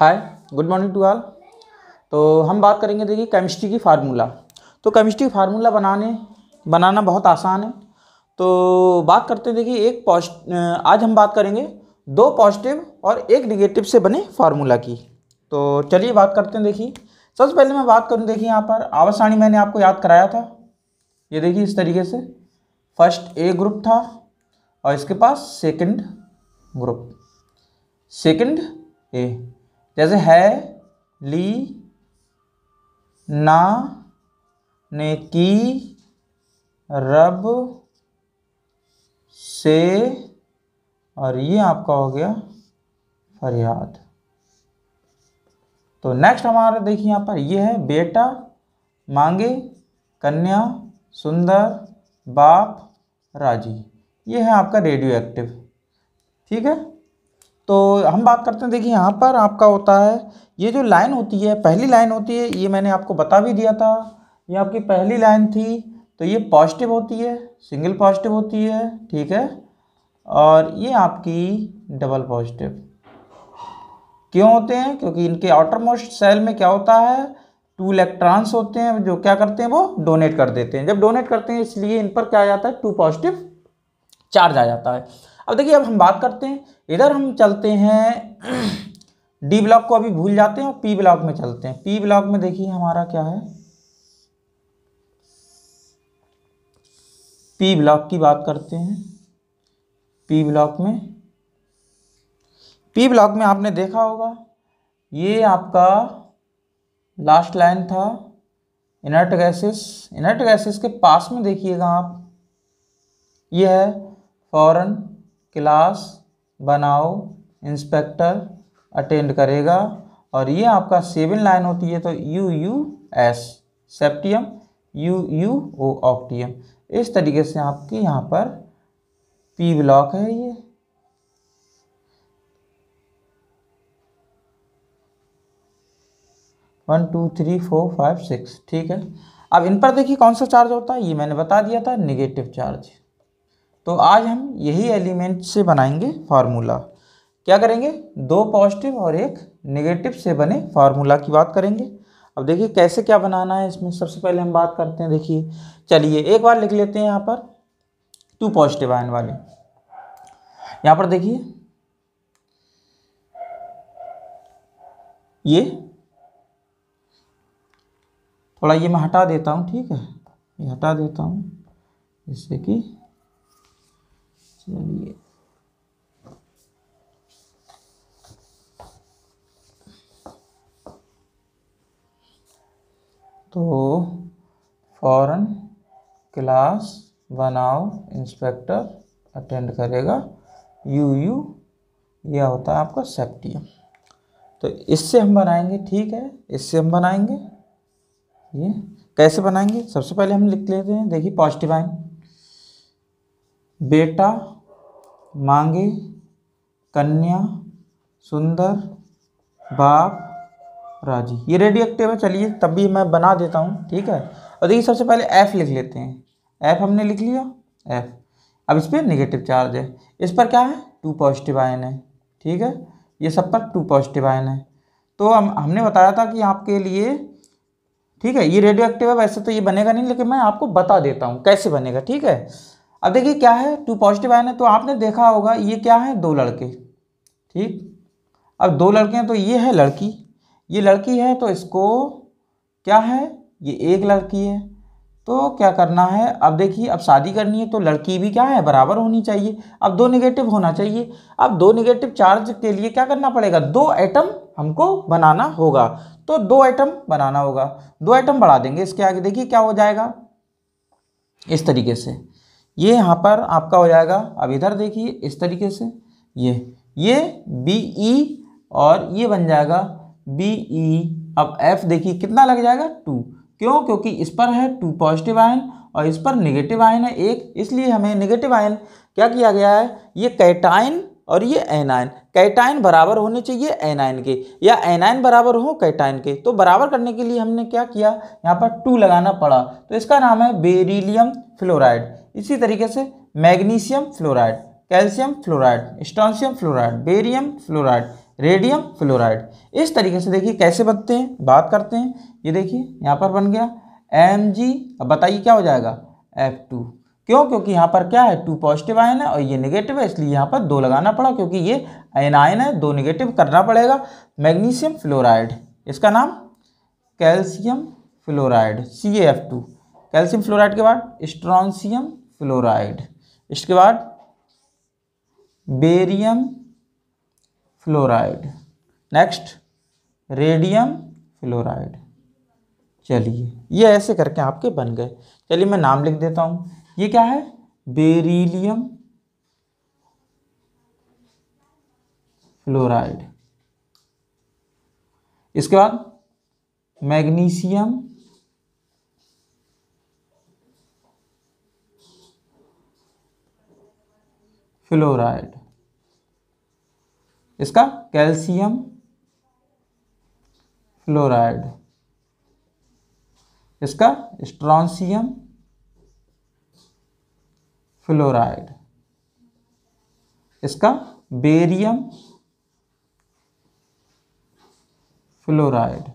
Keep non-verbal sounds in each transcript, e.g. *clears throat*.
Hi good morning to all तो हम बात करेंगे देखिए केमिस्ट्री की फार्मूला तो केमिस्ट्री फार्मूला बनाने बनाना बहुत आसान है तो बात करते हैं देखिए एक पॉजिट आज हम बात करेंगे दो पॉजिटिव और एक निगेटिव से बने फार्मूला की तो चलिए बात करते हैं देखिए सबसे पहले मैं बात करूँ देखिए यहाँ पर आवासाणी मैंने आपको याद कराया था ये देखिए इस तरीके से फर्स्ट ए ग्रुप था और इसके पास सेकंड ग्रुप सेकंड ए जैसे है ली ना ने की रब से और ये आपका हो गया फरियाद तो नेक्स्ट हमारा देखिए यहाँ पर ये है बेटा मांगे कन्या सुंदर बाप राजी ये है आपका रेडियो एक्टिव ठीक है तो हम बात करते हैं देखिए यहाँ पर आपका होता है ये जो लाइन होती है पहली लाइन होती है ये मैंने आपको बता भी दिया था ये आपकी पहली लाइन थी तो ये पॉजिटिव होती है सिंगल पॉजिटिव होती है ठीक है और ये आपकी डबल पॉजिटिव क्यों होते हैं क्योंकि इनके आउटर मोस्ट सेल में क्या होता है टू इलेक्ट्रॉन्स होते हैं जो क्या करते हैं वो डोनेट कर देते हैं जब डोनेट करते हैं इसलिए इन पर क्या आ जाता है टू पॉजिटिव चार्ज आ जाता है अब देखिए अब हम बात करते हैं इधर हम चलते हैं डी *clears throat* ब्लॉक को अभी भूल जाते हैं और पी ब्लॉक में चलते हैं पी ब्लॉक में देखिए हमारा क्या है पी ब्लॉक की बात करते हैं पी ब्लॉक में पी ब्लॉक में आपने देखा होगा ये आपका लास्ट लाइन था इनर्ट गैसेस इनर्ट गैसेस के पास में देखिएगा आप ये है फॉरन क्लास बनाओ इंस्पेक्टर अटेंड करेगा और ये आपका सेवन लाइन होती है तो U U S septium U U O octium इस तरीके से आपके यहाँ पर पी ब्लॉक है ये one two three four five six ठीक है अब इन पर देखिए कौन सा चार्ज होता है ये मैंने बता दिया था निगेटिव चार्ज तो आज हम यही एलिमेंट से बनाएंगे फार्मूला क्या करेंगे दो पॉजिटिव और एक नेगेटिव से बने फार्मूला की बात करेंगे अब देखिए कैसे क्या बनाना है इसमें सबसे पहले हम बात करते हैं देखिए चलिए एक बार लिख लेते हैं यहाँ पर टू पॉजिटिव आयन वाले यहाँ पर देखिए ये थोड़ा ये मैं हटा देता हूँ ठीक है ये हटा देता हूँ जिससे कि चलिए तो फॉरन क्लास बनाओ इंस्पेक्टर अटेंड करेगा यू यू यह होता है आपका सेप्टियम तो इससे हम बनाएंगे ठीक है इससे हम बनाएंगे ये कैसे बनाएंगे सबसे पहले हम लिख लेते हैं देखिए पॉजिटिव आइन बेटा मांगे कन्या सुंदर बाप राजी ये एक्टिव है चलिए तब भी मैं बना देता हूँ ठीक है और देखिए सबसे पहले एफ़ लिख लेते हैं एफ़ हमने लिख लिया एफ़ अब इस पर निगेटिव चार्ज है इस पर क्या है टू पॉजिटिव आयन है ठीक है ये सब पर टू पॉजिटिव आयन है तो हम हमने बताया था कि आपके लिए ठीक है ये रेडियो एक्टिव है वैसे तो ये बनेगा नहीं लेकिन मैं आपको बता देता हूँ कैसे बनेगा ठीक है अब देखिए क्या है टू पॉजिटिव आयन है तो आपने देखा होगा ये क्या है दो लड़के ठीक अब दो लड़के हैं तो ये है लड़की ये लड़की है तो इसको क्या है ये एक लड़की है तो क्या करना है अब देखिए अब शादी करनी है तो लड़की भी क्या है बराबर होनी चाहिए अब दो निगेटिव होना चाहिए अब दो निगेटिव चार्ज के लिए क्या करना पड़ेगा दो एटम हमको बनाना होगा तो दो एटम बनाना होगा दो एटम बढ़ा देंगे इसके आगे देखिए क्या हो जाएगा इस तरीके से ये यहाँ पर आपका हो जाएगा अब इधर देखिए इस तरीके से ये ये बी ई e और ये बन जाएगा बी ई e, अब एफ देखिए कितना लग जाएगा टू क्यों क्योंकि इस पर है टू पॉजिटिव आयन और इस पर निगेटिव आयन है एक इसलिए हमें निगेटिव आयन क्या किया गया है ये कैटाइन और ये एनाइन कैटाइन बराबर होने चाहिए एनाइन के या एनाइन बराबर हो कैटाइन के तो बराबर करने के लिए हमने क्या किया यहाँ पर टू लगाना पड़ा तो इसका नाम है बेरीलियम फ्लोराइड इसी तरीके से magnesium fluoride calcium fluoride strontium fluoride barium fluoride radium fluoride इस तरीके से देखिए कैसे बनते हैं बात करते हैं ये देखिए यहाँ पर बन गया एम जी अब बताइए क्या हो जाएगा एफ टू क्यों क्योंकि यहाँ पर क्या है टू पॉजिटिव आयन है और ये नेगेटिव है इसलिए यहाँ पर दो लगाना पड़ा क्योंकि ये एन आयन है दो नेगेटिव करना पड़ेगा मैग्नीशियम फ्लोराइड इसका नाम calcium fluoride C F two calcium fluoride के बाद स्ट्रॉन्शियम फ्लोराइड इसके बाद barium fluoride next radium fluoride चलिए ये ऐसे करके आपके बन गए चलिए मैं नाम लिख देता हूँ ये क्या है बेरिलियम फ्लोराइड इसके बाद मैग्नीशियम फ्लोराइड इसका कैल्शियम फ्लोराइड इसका स्ट्रॉन्शियम फ्लोराइड इसका बेरियम फ्लोराइड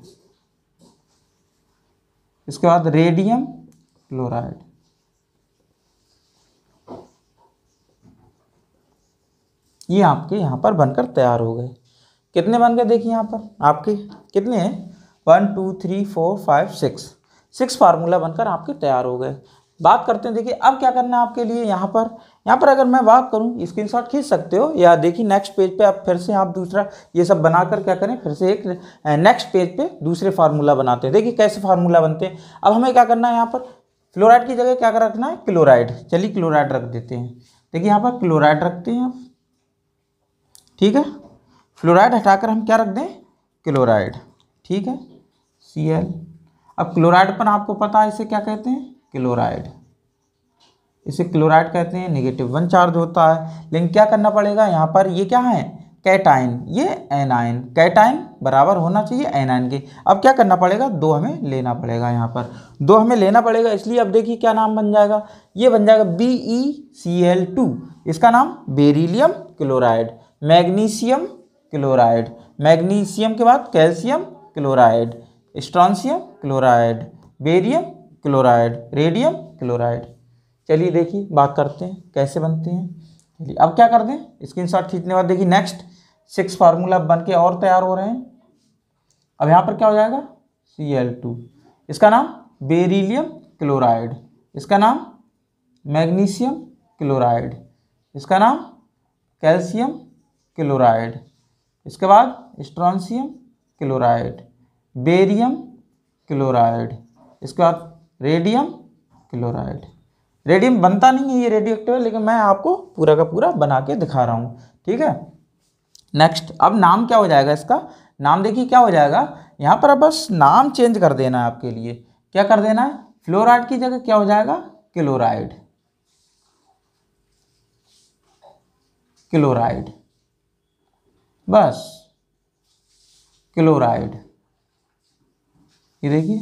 इसके बाद रेडियम फ्लोराइड ये आपके यहाँ पर बनकर तैयार हो गए कितने बन गए देखिए यहाँ पर आपके कितने हैं one two three four five six six formula बनकर आपके तैयार हो गए बात करते हैं देखिए अब क्या करना है आपके लिए यहाँ पर यहाँ पर अगर मैं बात करूँ स्क्रीनशॉट खींच सकते हो या देखिए नेक्स्ट पेज पे आप फिर से आप दूसरा ये सब बनाकर क्या करें फिर से एक नेक्स्ट पेज पे दूसरे फार्मूला बनाते हैं देखिए कैसे फार्मूला बनते हैं अब हमें क्या करना है यहाँ पर फ्लोराइड की जगह क्या रखना है क्लोराइड चलिए क्लोराइड रख देते हैं देखिए यहाँ पर क्लोराइड रखते हैं ठीक है फ्लोराइड हटाकर हम क्या रख दें क्लोराइड ठीक है सी एल अब क्लोराइड पर आपको पता है इसे क्या कहते हैं क्लोराइड इसे क्लोराइड कहते हैं नेगेटिव वन चार्ज होता है लेकिन क्या करना पड़ेगा यहाँ पर ये क्या है कैटाइन ये एनाइन कैटाइन बराबर होना चाहिए एनाइन के अब क्या करना पड़ेगा दो हमें लेना पड़ेगा यहाँ पर दो हमें लेना पड़ेगा इसलिए अब देखिए क्या नाम बन जाएगा ये बन जाएगा B E C L two इसका नाम beryllium chloride magnesium chloride magnesium के बाद calcium chloride strontium chloride barium chloride radium chloride चलिए देखिए बात करते हैं कैसे बनते हैं चलिए अब क्या कर दें स्क्रीन शॉट खींचने बाद देखिए नेक्स्ट सिक्स फार्मूला बन के और तैयार हो रहे हैं अब यहाँ पर क्या हो जाएगा सी एल टू इसका नाम बेरीलियम क्लोराइड इसका नाम मैग्नीशियम क्लोराइड इसका नाम कैल्शियम क्लोराइड इसके बाद स्ट्रॉन्सियम क्लोराइड बेरियम क्लोराइड इसके बाद रेडियम क्लोराइड रेडियम बनता नहीं है ये रेडियो एक्टिव है लेकिन मैं आपको पूरा का पूरा बना के दिखा रहा हूँ ठीक है नेक्स्ट अब नाम क्या हो जाएगा इसका नाम देखिए क्या हो जाएगा यहाँ पर अब बस नाम चेंज कर देना है आपके लिए क्या कर देना है फ्लोराइड की जगह क्या हो जाएगा क्लोराइड क्लोराइड बस क्लोराइड ये देखिए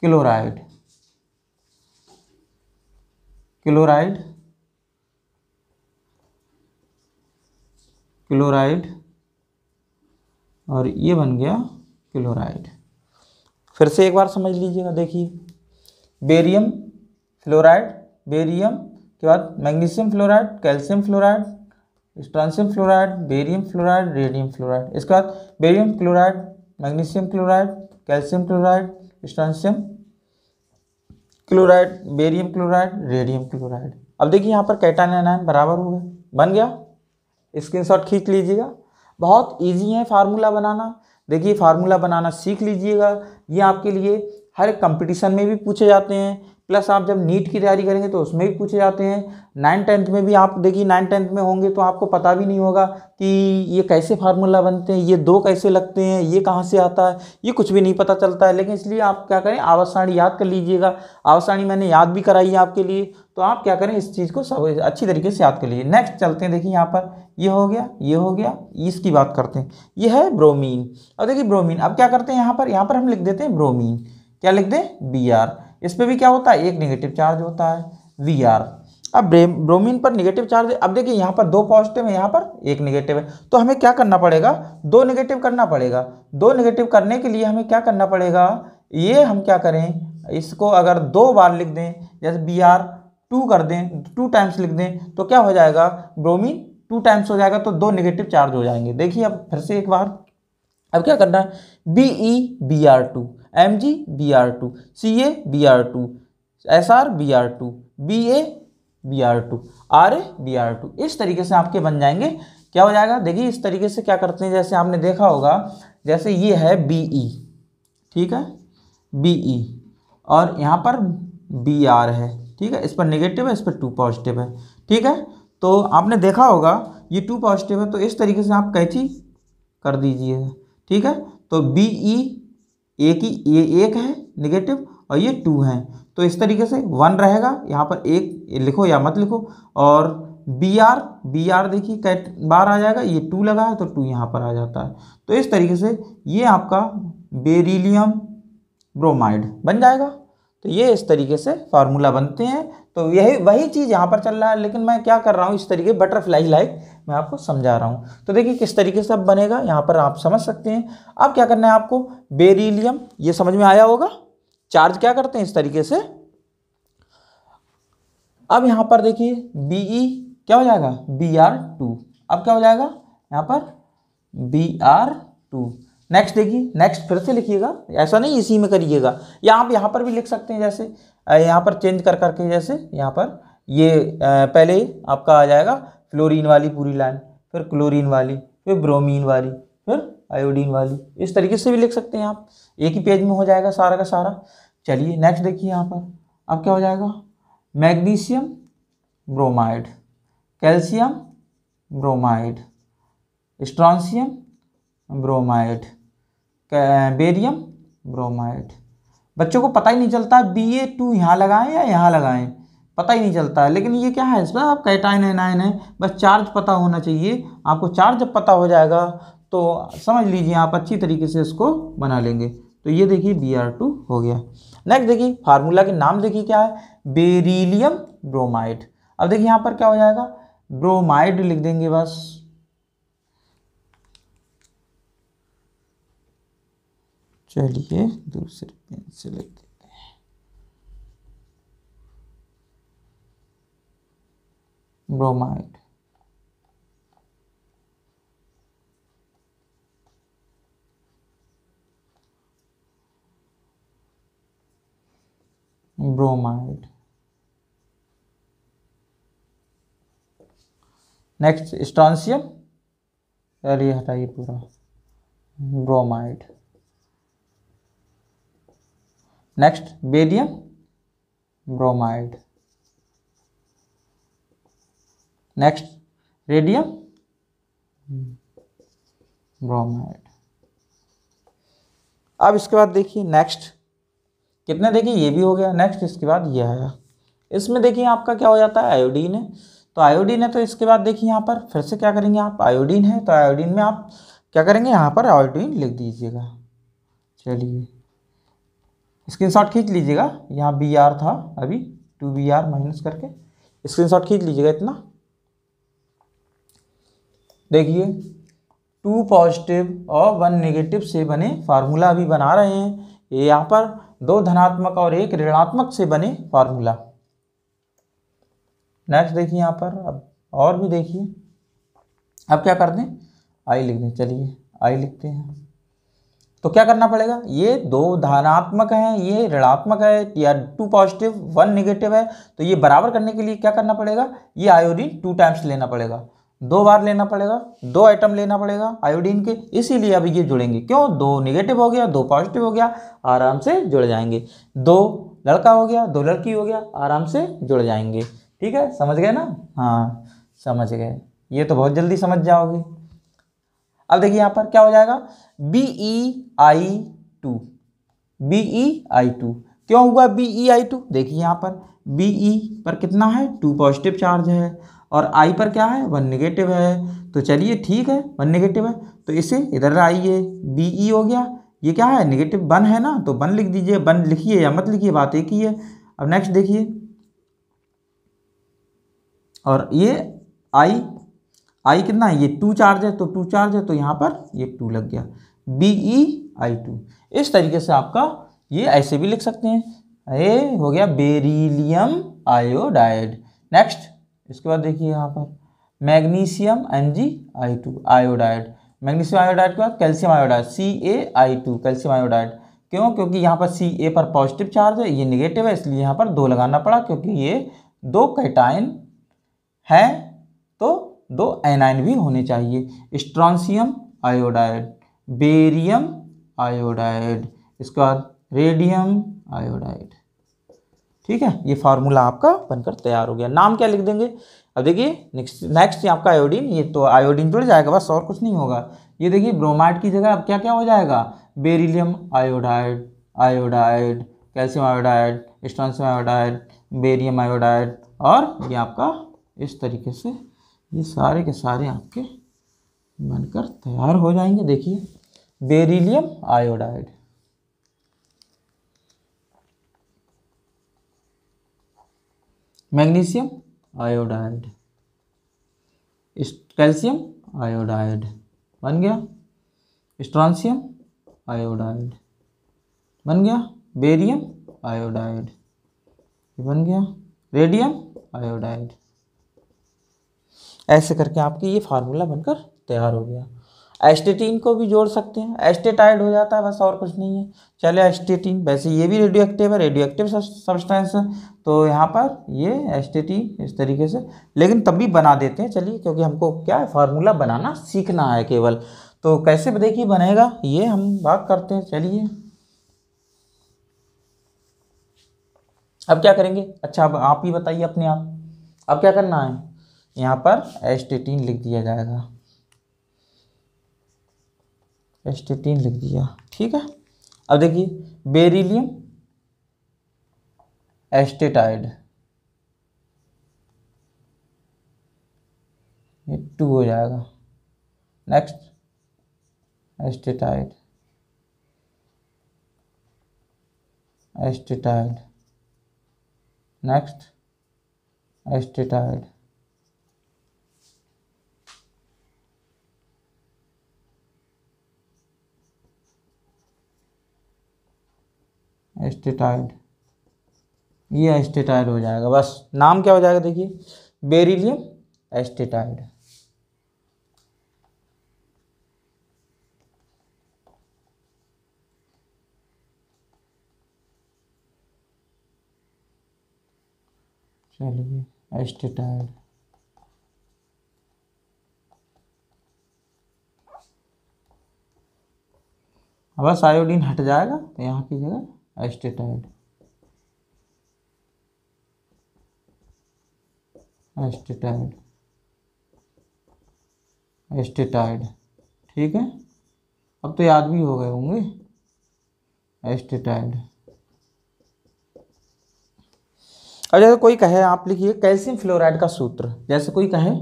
क्लोराइड क्लोराइड क्लोराइड और ये बन गया क्लोराइड फिर से एक बार समझ लीजिएगा देखिए बेरियम फ्लोराइड बेरियम के बाद magnesium fluoride calcium fluoride strontium fluoride barium fluoride radium fluoride इसके बाद barium chloride magnesium chloride calcium chloride strontium chloride barium chloride radium chloride अब देखिए यहाँ पर कैटान एनायन बराबर हो गया बन गया स्क्रीनशॉट खींच लीजिएगा बहुत ईजी है फार्मूला बनाना देखिए फार्मूला बनाना सीख लीजिएगा ये आपके लिए हर कंपटीशन में भी पूछे जाते हैं प्लस आप जब नीट की तैयारी करेंगे तो उसमें भी पूछे जाते हैं नाइन टेंथ में भी आप देखिए नाइन टेंथ में होंगे तो आपको पता भी नहीं होगा कि ये कैसे फार्मूला बनते हैं ये दो कैसे लगते हैं ये कहाँ से आता है ये कुछ भी नहीं पता चलता है लेकिन इसलिए आप क्या करें आवासाणी याद कर लीजिएगा आवासाणी मैंने याद भी कराई है आपके लिए तो आप क्या करें इस चीज़ को सब अच्छी तरीके से याद कर लीजिए नेक्स्ट चलते हैं देखिए यहाँ पर ये हो गया ये हो गया इसकी बात करते हैं ये है ब्रोमीन और देखिए ब्रोमीन अब क्या करते हैं यहाँ पर यहाँ पर हम लिख देते हैं ब्रोमीन क्या लिख दें बी आर इस पर भी क्या होता है एक निगेटिव चार्ज होता है वी आर अब ब्रोमीन पर निगेटिव चार्ज अब देखिए यहाँ पर दो पॉजिटिव है यहाँ पर एक निगेटिव है तो हमें क्या करना पड़ेगा दो निगेटिव करना पड़ेगा दो निगेटिव करने के लिए हमें क्या करना पड़ेगा ये हम क्या करें इसको अगर दो बार लिख दें जैसे बी आर टू कर दें टू टाइम्स लिख दें तो क्या हो जाएगा ब्रोमीन टू टाइम्स हो जाएगा तो दो निगेटिव चार्ज हो जाएंगे देखिए अब फिर से एक बार अब क्या करना है B E B R two M G B R two C A B R two S R B R two B A B R two R A B R two इस तरीके से आपके बन जाएंगे क्या हो जाएगा देखिए इस तरीके से क्या करते हैं जैसे आपने देखा होगा जैसे ये है बी ई e, ठीक है बी ई e, और यहाँ पर बी आर है ठीक है इस पर नेगेटिव है इस पर टू पॉजिटिव है ठीक है तो आपने देखा होगा ये टू पॉजिटिव है तो इस तरीके से आप कैची कर दीजिए ठीक है तो बी ई e ए की ए एक है निगेटिव और ये टू है तो इस तरीके से वन रहेगा यहाँ पर एक लिखो या मत लिखो और बी आर बी आर देखिए कैट बार आ जाएगा ये टू लगा है तो टू यहाँ पर आ जाता है तो इस तरीके से ये आपका बेरिलियम ब्रोमाइड बन जाएगा तो ये इस तरीके से फार्मूला बनते हैं तो यही वही चीज़ यहाँ पर चल रहा है लेकिन मैं क्या कर रहा हूँ इस तरीके बटरफ्लाई लाइक मैं आपको समझा रहा हूँ तो देखिए किस तरीके से अब बनेगा यहाँ पर आप समझ सकते हैं अब क्या करना है आपको बेरिलियम ये समझ में आया होगा चार्ज क्या करते हैं इस तरीके से अब यहाँ पर देखिए बी ई क्या हो जाएगा बी आर टू अब क्या हो जाएगा यहाँ पर बी आर टू नेक्स्ट देखिए नेक्स्ट फिर से लिखिएगा ऐसा नहीं इसी में करिएगा या आप यहाँ पर भी लिख सकते हैं जैसे यहाँ पर चेंज कर करके जैसे यहाँ पर ये पहले आपका आ जाएगा फ्लोरीन वाली पूरी लाइन फिर क्लोरीन वाली फिर ब्रोमीन वाली फिर आयोडीन वाली इस तरीके से भी लिख सकते हैं आप एक ही पेज में हो जाएगा सारा का सारा चलिए नेक्स्ट देखिए यहाँ पर अब क्या हो जाएगा magnesium bromide calcium bromide strontium bromide barium bromide बच्चों को पता ही नहीं चलता बी ए टू यहाँ लगाएं या यहाँ लगाएं पता ही नहीं चलता है लेकिन ये क्या है इसमें आप कैटाइन एनाइन है बस चार्ज पता होना चाहिए आपको चार्ज जब पता हो जाएगा तो समझ लीजिए आप अच्छी तरीके से इसको बना लेंगे तो ये देखिए बी आर टू हो गया नेक्स्ट देखिए फार्मूला के नाम देखिए क्या है बेरीलियम ब्रोमाइड अब देखिए यहाँ पर क्या हो जाएगा ब्रोमाइड लिख देंगे बस चलिए दूसरे पेन से लिख देते हैं ब्रोमाइड ब्रोमाइड नेक्स्ट स्टॉन्सियम चलिए हटाइए पूरा bromide next barium bromide next radium bromide अब इसके बाद देखिए नेक्स्ट कितने देखिए ये भी हो गया नेक्स्ट इसके बाद ये आया इसमें देखिए आपका क्या हो जाता है आयोडीन है तो आयोडीन है तो इसके बाद देखिए यहाँ पर फिर से क्या करेंगे आप आयोडीन है तो आयोडीन में आप क्या करेंगे यहाँ पर आयोडीन लिख दीजिएगा चलिए स्क्रीनशॉट खींच लीजिएगा यहाँ बी आर था अभी टू बी आर माइनस करके स्क्रीनशॉट खींच लीजिएगा इतना देखिए टू पॉजिटिव और वन नेगेटिव से बने फार्मूला अभी बना रहे हैं ये यहाँ पर दो धनात्मक और एक ऋणात्मक से बने फार्मूला नेक्स्ट देखिए यहाँ पर अब और भी देखिए अब क्या कर दें आई लिख दें चलिए आई लिखते हैं तो क्या करना पड़ेगा ये दो धनात्मक हैं ये ऋणात्मक है या टू पॉजिटिव वन निगेटिव है तो ये बराबर करने के लिए क्या करना पड़ेगा ये आयोडीन टू टाइम्स लेना पड़ेगा दो बार लेना पड़ेगा दो आइटम लेना पड़ेगा आयोडीन के इसीलिए अभी ये जुड़ेंगे क्यों दो निगेटिव हो गया दो पॉजिटिव हो गया आराम से जुड़ जाएंगे दो लड़का हो गया दो लड़की हो गया आराम से जुड़ जाएंगे ठीक है समझ गए ना हाँ समझ गए ये तो बहुत जल्दी समझ जाओगे अब देखिए यहां पर क्या हो जाएगा B E I two B E I two क्यों हुआ बी ई आई टू देखिए यहां पर बी ई e पर कितना है टू पॉजिटिव चार्ज है और आई पर क्या है वन नेगेटिव है तो चलिए ठीक है वन नेगेटिव है तो इसे इधर आइए बी ई e हो गया ये क्या है नेगेटिव वन है ना तो वन लिख दीजिए वन लिखिए या मत लिखिए बात एक ही है अब नेक्स्ट देखिए और ये आई आई कितना है ये टू चार्ज है तो टू चार्ज है तो यहाँ पर ये टू लग गया बी ई आई टू इस तरीके से आपका ये ऐसे भी लिख सकते हैं ए हो गया बेरीलियम आयोडाइड नेक्स्ट इसके बाद देखिए यहाँ पर magnesium M G I two iodide magnesium iodide के बाद calcium iodide C A I two calcium iodide क्यों क्योंकि यहाँ पर सी ए पर पॉजिटिव चार्ज है ये निगेटिव है इसलिए यहाँ पर दो लगाना पड़ा क्योंकि ये दो कैटाइन हैं दो एनाइन भी होने चाहिए स्ट्रॉन्सियम आयोडाइड बेरियम आयोडाइड इसके बाद रेडियम आयोडाइड ठीक है ये फार्मूला आपका बनकर तैयार हो गया नाम क्या लिख देंगे अब देखिए नेक्स्ट नेक्स्ट आपका आयोडीन ये तो आयोडीन जुड़ जाएगा बस और कुछ नहीं होगा ये देखिए ब्रोमाइड की जगह अब क्या क्या हो जाएगा beryllium iodide iodide calcium iodide strontium iodide barium iodide और ये आपका इस तरीके से ये सारे के सारे आपके बनकर तैयार हो जाएंगे देखिए beryllium iodide magnesium iodide calcium iodide बन गया स्ट्रांसियम आयोडाइड बन गया बेरियम आयोडाइड बन गया रेडियम आयोडाइड ऐसे करके आपकी ये फार्मूला बनकर तैयार हो गया एस्टेटीन को भी जोड़ सकते हैं एस्टेटाइड हो जाता है बस और कुछ नहीं है चले एस्टेटीन वैसे ये भी रेडियो एक्टिव है रेडियो एक्टिव सब्सटेंस है तो यहाँ पर ये एस्टेटीन इस तरीके से लेकिन तब भी बना देते हैं चलिए क्योंकि हमको क्या है फार्मूला बनाना सीखना है केवल तो कैसे देखिए बनेगा ये हम बात करते हैं चलिए अब क्या करेंगे अच्छा अब आप ही बताइए अपने आप अब क्या करना है यहाँ पर एस्टेटिन लिख दिया जाएगा एस्टेटिन लिख दिया ठीक है अब देखिए बेरिलियम एस्टेटाइड ये टू हो जाएगा नेक्स्ट एस्टेटाइड एस्टेटाइड नेक्स्ट एस्टेटाइड एस्टेटाइड ये एस्टेटाइड हो जाएगा बस नाम क्या हो जाएगा देखिए बेरिलियम एस्टेटाइड चलिए एस्टेटाइड बस आयोडीन हट जाएगा तो यहाँ की जगह एस्टेटाइड एस्टेटाइड एस्टेटाइड ठीक है अब तो याद भी हो गए होंगे एस्टेटाइड अब जैसे कोई कहे आप लिखिए कैल्शियम फ्लोराइड का सूत्र जैसे कोई कहे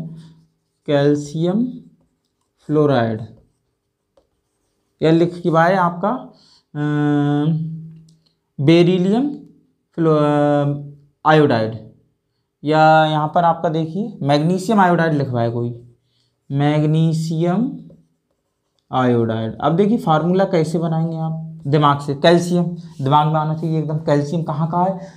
कैल्शियम फ्लोराइड यह लिख के बाय आपका आ, बेरिलियम फ्लो आयोडाइड या यहाँ पर आपका देखिए मैग्नीशियम आयोडाइड लिखवाए कोई मैग्नीशियम आयोडाइड अब देखिए फार्मूला कैसे बनाएंगे आप दिमाग से कैल्शियम दिमाग में आना चाहिए एकदम कैल्शियम कहाँ कहाँ है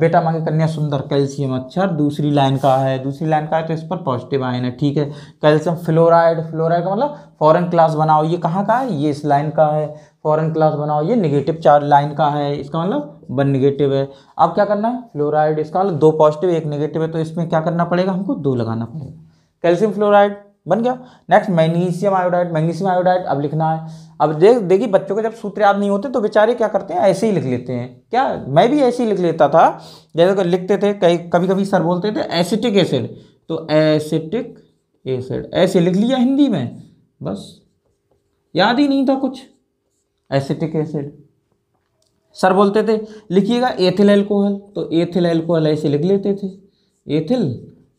बेटा मांगे कन्या सुंदर कैल्शियम अक्षर अच्छा। दूसरी लाइन का है दूसरी लाइन का है तो इस पर पॉजिटिव आयन है ठीक है कैल्शियम फ्लोराइड फ्लोराइड का मतलब फॉरेन क्लास बनाओ ये कहाँ का है ये इस लाइन का है फॉरेन क्लास बनाओ ये नेगेटिव चार लाइन का है इसका मतलब वन निगेटिव है अब क्या करना है फ्लोराइड इसका मतलब दो पॉजिटिव एक निगेटिव है तो इसमें क्या करना पड़ेगा हमको दो लगाना पड़ेगा कैल्शियम फ्लोराइड बन गया next magnesium iodide magnesium iodide अब लिखना है अब देख देखिए बच्चों को जब सूत्र याद नहीं होते तो बेचारे क्या करते हैं ऐसे ही लिख लेते हैं क्या मैं भी ऐसे ही लिख लेता था जैसे लिखते थे कहीं कभी कभी सर बोलते थे एसिटिक एसिड तो एसिटिक एसिड ऐसे लिख लिया हिंदी में बस याद ही नहीं था कुछ एसिटिक एसिड सर बोलते थे लिखिएगा एथिल एल्कोहल तो एथिल एल्कोहल ऐसे लिख लेते थे एथिल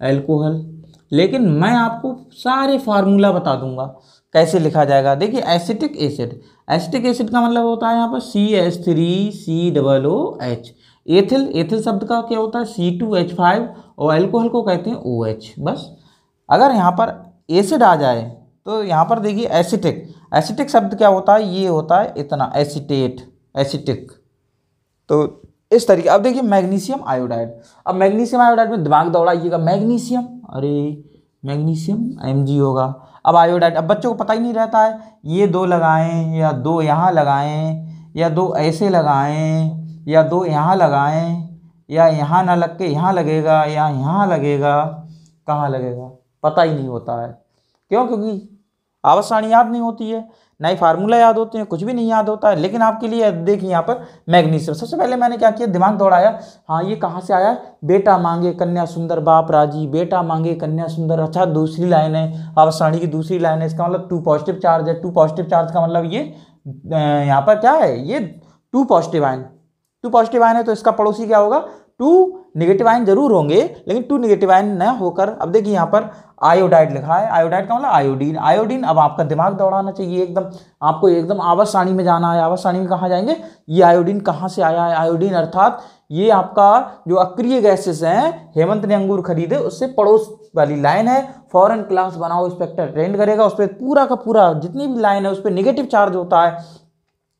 एल्कोहल लेकिन मैं आपको सारे फार्मूला बता दूंगा कैसे लिखा जाएगा देखिए एसिटिक एसिड एसिटिक एसिड का मतलब होता है यहाँ पर C H three C double O H ethyl ethyl शब्द का क्या होता है सी टू एच फाइव और एल्कोहल को कहते हैं ओ एच बस अगर यहाँ पर एसिड आ जाए तो यहाँ पर देखिए एसिटिक एसिटिक शब्द क्या होता है ये होता है इतना एसिटेट एसिटिक तो इस तरीके अब देखिए मैग्नीशियम आयोडाइड अब मैग्नीशियम आयोडाइड में दिमाग दौड़ाइएगा मैग्नीशियम अरे मैग्नीशियम एम होगा अब आयोडाइड अब बच्चों को पता ही नहीं रहता है ये दो लगाएं या दो यहाँ लगाएं या दो ऐसे लगाएं या दो यहाँ लगाएं या यहाँ ना लग के यहाँ लगेगा या यहाँ लगेगा कहाँ लगेगा पता ही नहीं होता है क्यों क्योंकि आवासानी याद नहीं होती है ना ही फार्मूला याद होते हैं कुछ भी नहीं याद होता है लेकिन आपके लिए देखिए यहाँ पर मैग्नीशियम सबसे पहले मैंने क्या किया दिमाग दौड़ाया हाँ ये कहाँ से आया बेटा मांगे कन्या सुंदर बाप राजी बेटा मांगे कन्या सुंदर अच्छा दूसरी लाइन है आप की दूसरी लाइन है इसका मतलब टू पॉजिटिव चार्ज है टू पॉजिटिव चार्ज का मतलब ये यहाँ पर क्या है ये two positive ion two positive ion है तो इसका पड़ोसी क्या होगा टू निगेटिव आयन जरूर होंगे लेकिन टू निगेटिव आयन न होकर अब देखिए यहाँ पर आयोडाइड लिखा है आयोडाइड का मतलब आयोडीन आयोडीन अब आपका दिमाग दौड़ाना चाहिए एकदम आपको एकदम आवास में जाना है आवास में कहाँ जाएंगे ये आयोडीन कहाँ से आया है आयोडीन अर्थात ये आपका जो अक्रिय गैसेस हैं हेमंत ने अंगूर खरीदे उससे पड़ोस वाली लाइन है फॉरेन क्लास बनाओ इंस्पेक्टर ट्रेंड करेगा उस पर पूरा का पूरा जितनी भी लाइन है उस पर निगेटिव चार्ज होता है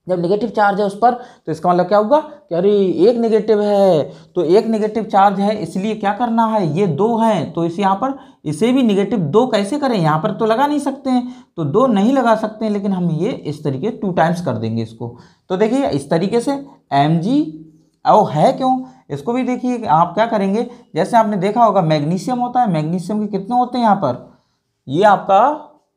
जब नेगेटिव चार्ज है उस पर तो इसका मतलब क्या होगा कि अरे एक नेगेटिव है तो एक नेगेटिव चार्ज है इसलिए क्या करना है ये दो हैं तो इसे यहाँ पर इसे भी नेगेटिव दो कैसे करें यहाँ पर तो लगा नहीं सकते हैं तो दो नहीं लगा सकते हैं लेकिन हम ये इस तरीके टू टाइम्स कर देंगे इसको तो देखिए इस तरीके से एम जी ओ है क्यों इसको भी देखिए आप क्या करेंगे जैसे आपने देखा होगा मैग्नीशियम होता है मैग्नीशियम के कितने होते हैं यहाँ पर ये आपका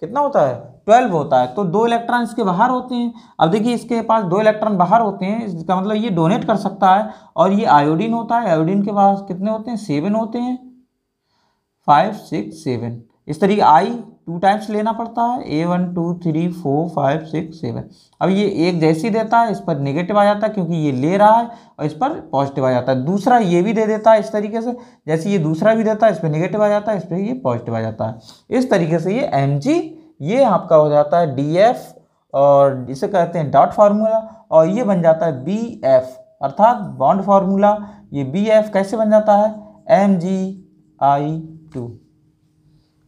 कितना होता है ट्वेल्व होता है तो दो इलेक्ट्रॉन इसके बाहर होते हैं अब देखिए इसके पास दो इलेक्ट्रॉन बाहर होते हैं इसका मतलब ये डोनेट कर सकता है और ये आयोडीन होता है आयोडीन के पास कितने होते हैं सेवन होते हैं फाइव सिक्स सेवन इस तरीके आई टू टाइम्स लेना पड़ता है ए one two three four five six seven अब ये एक जैसी देता है इस पर नेगेटिव आ जाता है क्योंकि ये ले रहा है और इस पर पॉजिटिव आ जाता है दूसरा ये भी दे देता है इस तरीके से जैसे ये दूसरा भी देता है इस पर नेगेटिव आ जाता है इस पर ये पॉजिटिव आ जाता है इस तरीके से ये एम जी ये आपका हो जाता है डी एफ और इसे कहते हैं डॉट फार्मूला और ये बन जाता है बी एफ अर्थात बॉन्ड फार्मूला ये बी एफ कैसे बन जाता है एम जी आई टू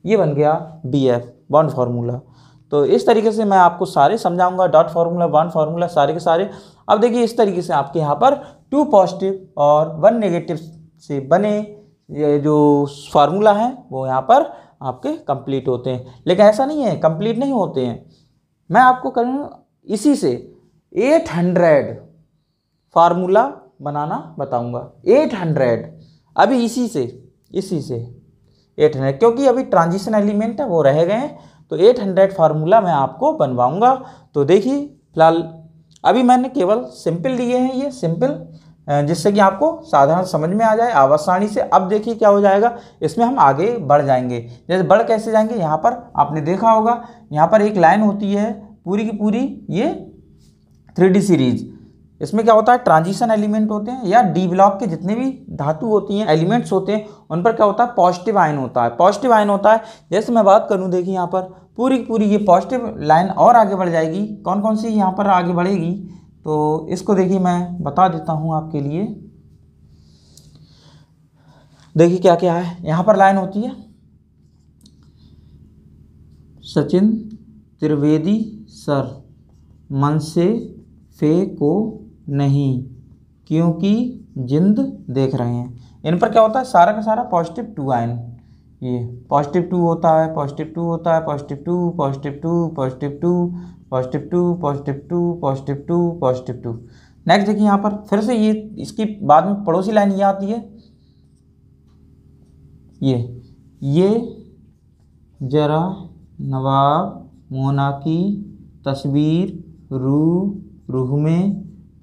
ये बन गया बी एफ बॉन्ड फार्मूला तो इस तरीके से मैं आपको सारे समझाऊंगा डॉट फार्मूला बॉन्ड फार्मूला सारे के सारे अब देखिए इस तरीके से आपके यहाँ पर टू पॉजिटिव और वन नेगेटिव से बने ये जो फार्मूला है वो यहाँ पर आपके कंप्लीट होते हैं लेकिन ऐसा नहीं है कंप्लीट नहीं होते हैं मैं आपको करूँ इसी से 800 फार्मूला बनाना बताऊंगा 800 अभी इसी से इसी से 800 क्योंकि अभी ट्रांजिशन एलिमेंट है वो रह गए हैं तो 800 फार्मूला मैं आपको बनवाऊंगा तो देखिए फिलहाल अभी मैंने केवल सिंपल लिए हैं ये सिंपल जिससे कि आपको साधारण समझ में आ जाए आवासाणी से अब देखिए क्या हो जाएगा इसमें हम आगे बढ़ जाएंगे जैसे बढ़ कैसे जाएंगे यहाँ पर आपने देखा होगा यहाँ पर एक लाइन होती है पूरी की पूरी ये थ्री सीरीज इसमें क्या होता है ट्रांजिशन एलिमेंट होते हैं या डी ब्लॉक के जितने भी धातु होती हैं एलिमेंट्स होते हैं उन पर क्या होता है पॉजिटिव आयन होता है पॉजिटिव आयन होता है जैसे मैं बात करूं देखिए यहाँ पर पूरी पूरी ये पॉजिटिव लाइन और आगे बढ़ जाएगी कौन कौन सी यहाँ पर आगे बढ़ेगी तो इसको देखिए मैं बता देता हूँ आपके लिए देखिए क्या क्या है यहाँ पर लाइन होती है सचिन त्रिवेदी सर मन से फे को नहीं क्योंकि जिंद देख रहे हैं इन पर क्या होता है सारा का सारा पॉजिटिव टू आयन ये पॉजिटिव टू होता है पॉजिटिव टू होता है positive two positive two positive two positive two positive two positive two positive two next देखिए यहाँ पर फिर से ये इसकी बाद में पड़ोसी लाइन ये आती है ये ये जरा नवाब मोना की तस्वीर रू रूह में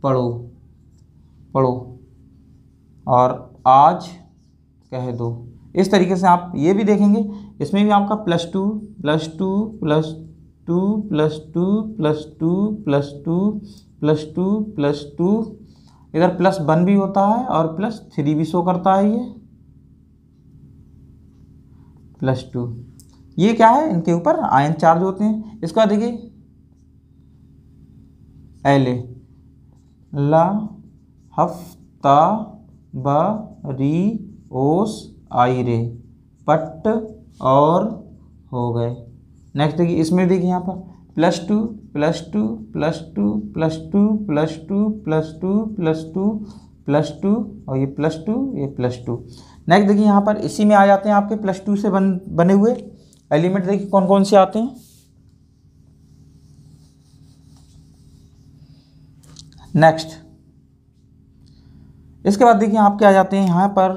पढ़ो पढ़ो और आज कह दो इस तरीके से आप ये भी देखेंगे इसमें भी आपका plus two plus two plus two plus two plus two plus two plus two plus two इधर प्लस वन भी होता है और प्लस थ्री भी शो करता है ये प्लस टू ये क्या है इनके ऊपर आयन चार्ज होते हैं इसका देखिए एल ए ला हफ्ता री ओस आई रे पट और हो गए नेक्स्ट देखिए इसमें देखिए यहाँ पर plus two plus two plus two plus two plus two plus two plus two plus two और ये प्लस टू ये प्लस टू नेक्स्ट देखिए यहाँ पर इसी में आ जाते हैं आपके प्लस टू से बन बने हुए एलिमेंट देखिए कौन कौन से आते हैं नेक्स्ट इसके बाद देखिए आपके आ जाते हैं यहाँ पर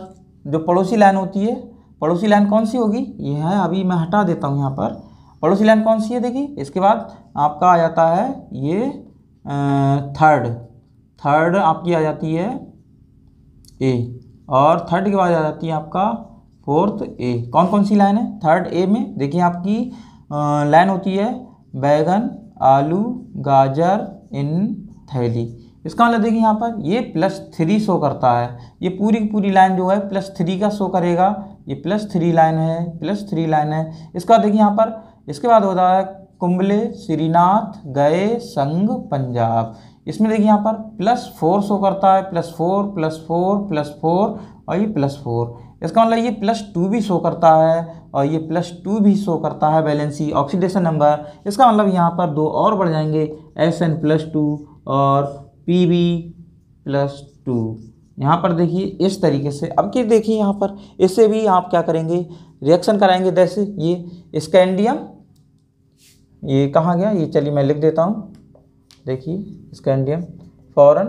जो पड़ोसी लाइन होती है पड़ोसी लाइन कौन सी होगी ये है अभी मैं हटा देता हूँ यहाँ पर पड़ोसी लाइन कौन सी है देखिए इसके बाद आपका आ जाता है ये थर्ड थर्ड आपकी आ जाती है ए और थर्ड के बाद आ जाती है आपका फोर्थ ए कौन कौन सी लाइन है थर्ड ए में देखिए आपकी लाइन होती है बैगन आलू गाजर इन थैली इसका मतलब देखिए यहाँ पर ये प्लस थ्री शो करता है ये पूरी की पूरी लाइन जो है प्लस थ्री का शो करेगा ये प्लस थ्री लाइन है प्लस थ्री लाइन है इसका देखिए यहाँ पर इसके बाद होता है कुंबले श्रीनाथ गए संग पंजाब इसमें देखिए यहाँ पर प्लस फोर शो करता है plus four plus four plus four और ये प्लस फोर इसका मतलब ये प्लस टू भी शो करता है और ये प्लस टू भी शो करता है बैलेंसी ऑक्सीडेशन नंबर इसका मतलब यहाँ पर दो और बढ़ जाएंगे एस एन प्लस टू और पी बी प्लस टू यहाँ पर देखिए इस तरीके से अब कि देखिए यहाँ पर इससे भी आप क्या करेंगे रिएक्शन कराएंगे जैसे ये स्कैंडियम ये कहाँ गया ये चलिए मैं लिख देता हूँ देखिए स्कैंडियम फॉरन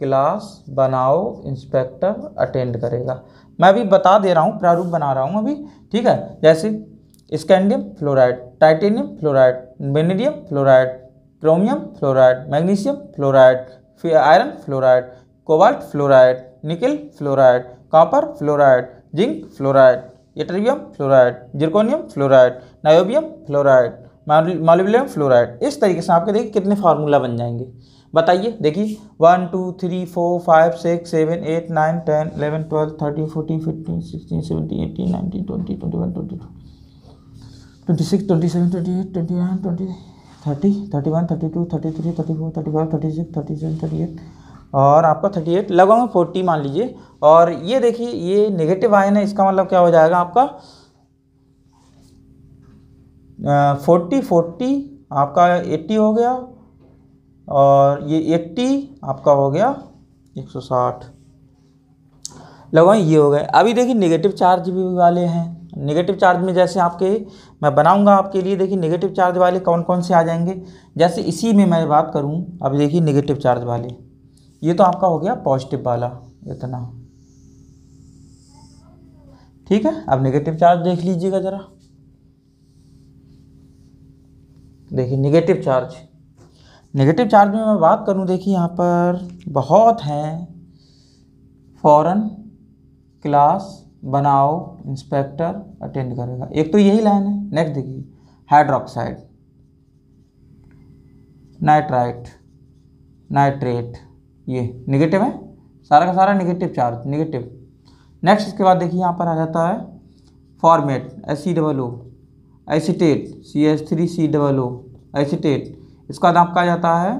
क्लास बनाओ इंस्पेक्टर अटेंड करेगा मैं अभी बता दे रहा हूँ प्रारूप बना रहा हूँ अभी ठीक है जैसे scandium fluoride titanium fluoride vanadium fluoride chromium fluoride magnesium fluoride iron fluoride cobalt fluoride nickel fluoride copper fluoride zinc fluoride yttrium fluoride zirconium fluoride niobium fluoride molybdenum fluoride इस तरीके से आपके देखिए कितने फार्मूला बन जाएंगे बताइए देखिए one two three four five six seven eight nine ten eleven twelve thirteen fourteen fifteen sixteen seventeen eighteen nineteen twenty twenty one twenty two twenty six twenty seven twenty eight twenty nine twenty thirty thirty one thirty two thirty three thirty four thirty five thirty six thirty seven thirty eight और आपका thirty eight लगभग forty मान लीजिए और ये देखिए ये negative ion है इसका मतलब क्या हो जाएगा आपका फोर्टी फोर्टी आपका एट्टी हो गया और ये एट्टी आपका हो गया एक सौ साठ लगभग ये हो गए अभी देखिए नेगेटिव चार्ज भी वाले हैं नेगेटिव चार्ज में जैसे आपके मैं बनाऊंगा आपके लिए देखिए नेगेटिव चार्ज वाले कौन कौन से आ जाएंगे जैसे इसी में मैं बात करूं अब देखिए नेगेटिव चार्ज वाले ये तो आपका हो गया पॉजिटिव वाला इतना ठीक है अब नेगेटिव चार्ज देख लीजिएगा ज़रा देखिए निगेटिव चार्ज नेगेटिव चार्ज में मैं बात करूं देखिए यहाँ पर बहुत हैं फौरन क्लास बनाओ इंस्पेक्टर अटेंड करेगा एक तो यही लाइन है नेक्स्ट देखिए हाइड्रोक्साइड नाइट्राइट नाइट्रेट ये निगेटिव है सारा का सारा निगेटिव चार्ज निगेटिव नेक्स्ट इसके बाद देखिए यहाँ पर आ जाता है formate S C double O acetate C S three C double O acetate इसका नाम कहा जाता है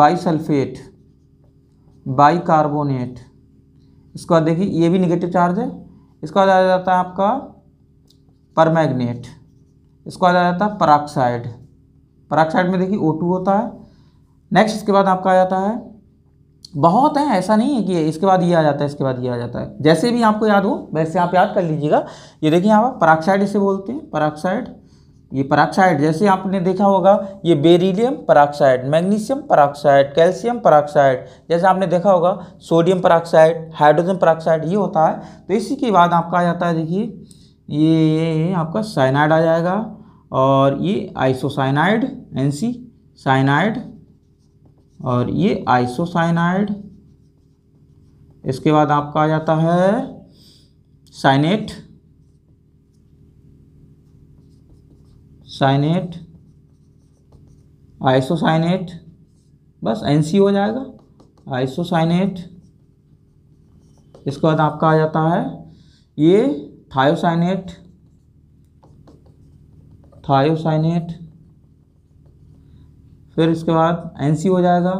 बाईसल्फेट बाईकार्बोनेट इसके बाद देखिए ये भी निगेटिव चार्ज है इसको आ जाता है आपका परमैग्नेट इसको आ जाता है पराक्साइड पराक्साइड में देखिए ओ टू होता है नेक्स्ट इसके बाद आपका आ जाता है बहुत हैं ऐसा नहीं है कि इसके बाद ये आ जाता है इसके बाद ये आ जाता है जैसे भी आपको याद हो वैसे आप याद कर लीजिएगा ये देखिए यहाँ पर पराक्साइड इसे बोलते हैं पराक्साइड ये पराक्साइड जैसे आपने देखा होगा ये beryllium peroxide magnesium peroxide calcium peroxide जैसे आपने देखा होगा सोडियम पराक्साइड हाइड्रोजन पराक्साइड ये होता है तो इसी के बाद आपका आ जाता है देखिए ये, ये आपका साइनाइड आ जाएगा और ये आइसोसाइनाइड एन साइनाइड और ये आइसोसाइनाइड इसके बाद आपका आ जाता है साइनेट साइनेट आइसोसाइनेट बस एन सी हो जाएगा आइसोसाइनेट इसके बाद आपका आ जाता है ये थायोसाइनेट थायोसाइनेट फिर इसके बाद एन हो जाएगा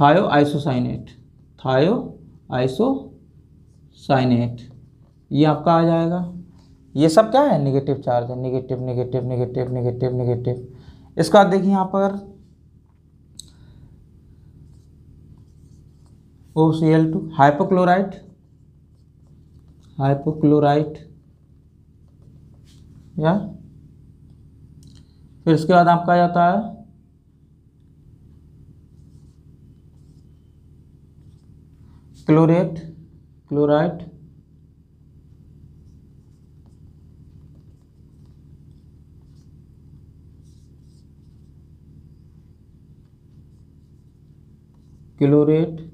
थायो आइसोसाइनेट थायो आइसोसाइनेट ये आपका आ जाएगा ये सब क्या है निगेटिव चार्ज है negative negative negative negative negative इसके बाद देखिए यहाँ पर O C L two hypochlorite hypochlorite या फिर इसके बाद आपका आ जाता है क्लोरेट क्लोराइड क्लोरेट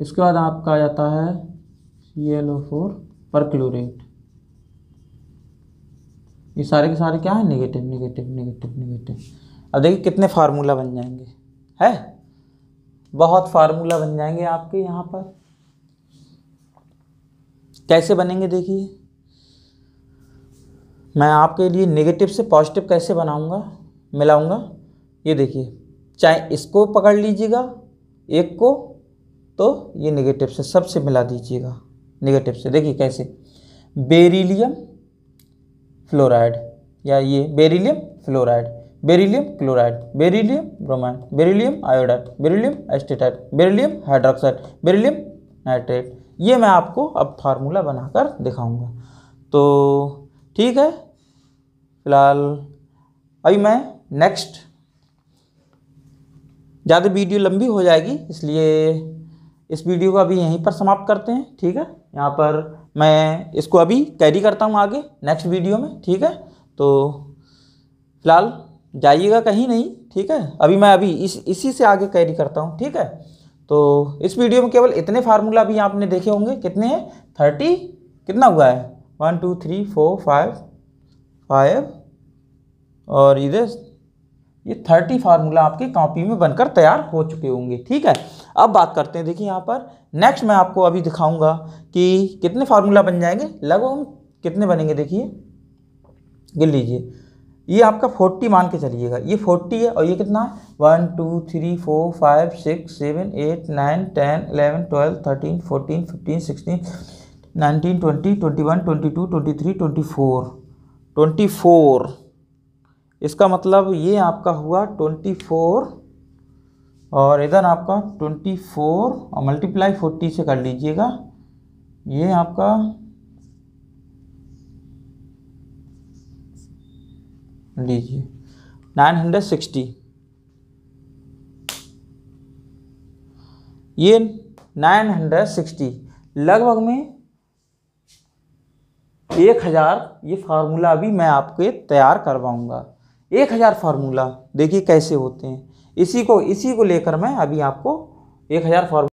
इसके बाद आपका आ जाता है C L O four perchlorate ये सारे के सारे क्या है निगेटिव निगेटिव निगेटिव निगेटिव अब देखिए कितने फार्मूला बन जाएंगे है बहुत फार्मूला बन जाएंगे आपके यहाँ पर कैसे बनेंगे देखिए मैं आपके लिए नेगेटिव से पॉजिटिव कैसे बनाऊंगा मिलाऊंगा ये देखिए चाहे इसको पकड़ लीजिएगा एक को तो ये नेगेटिव से सबसे मिला दीजिएगा नेगेटिव से देखिए कैसे बेरिलियम फ्लोराइड या ये beryllium fluoride beryllium chloride beryllium bromide beryllium iodide beryllium astatide beryllium hydroxide beryllium nitrate ये मैं आपको अब फार्मूला बनाकर दिखाऊंगा तो ठीक है फिलहाल अभी मैं नेक्स्ट ज़्यादा वीडियो लंबी हो जाएगी इसलिए इस वीडियो को अभी यहीं पर समाप्त करते हैं ठीक है यहाँ पर मैं इसको अभी कैरी करता हूँ आगे नेक्स्ट वीडियो में ठीक है तो फिलहाल जाइएगा कहीं नहीं ठीक है अभी मैं अभी इस इसी से आगे कैरी करता हूँ ठीक है तो इस वीडियो में केवल इतने फार्मूला भी आपने देखे होंगे कितने हैं थर्टी कितना हुआ है one two three four five five और इधर ये थर्टी फार्मूला आपके कॉपी में बनकर तैयार हो चुके होंगे ठीक है अब बात करते हैं देखिए यहाँ पर नेक्स्ट मैं आपको अभी दिखाऊंगा कि कितने फार्मूला बन जाएंगे लगभग कितने बनेंगे देखिए गिन लीजिए ये आपका फोर्टी मान के चलिएगा ये फोर्टी है और ये कितना है one two three four five six seven eight nine ten eleven twelve thirteen fourteen fifteen sixteen nineteen twenty twenty one twenty two twenty three twenty four twenty four इसका मतलब ये आपका हुआ ट्वेंटी फोर और इधर आपका ट्वेंटी फोर और multiply forty से कर लीजिएगा ये आपका लीजिए नाइन हंड्रेड सिक्सटी ये नाइन हंड्रेड सिक्सटी लगभग में एक हज़ार ये फार्मूला भी मैं आपके तैयार करवाऊँगा एक हज़ार फार्मूला देखिए कैसे होते हैं इसी को इसी को लेकर मैं अभी आपको एक हज़ार फार्मूला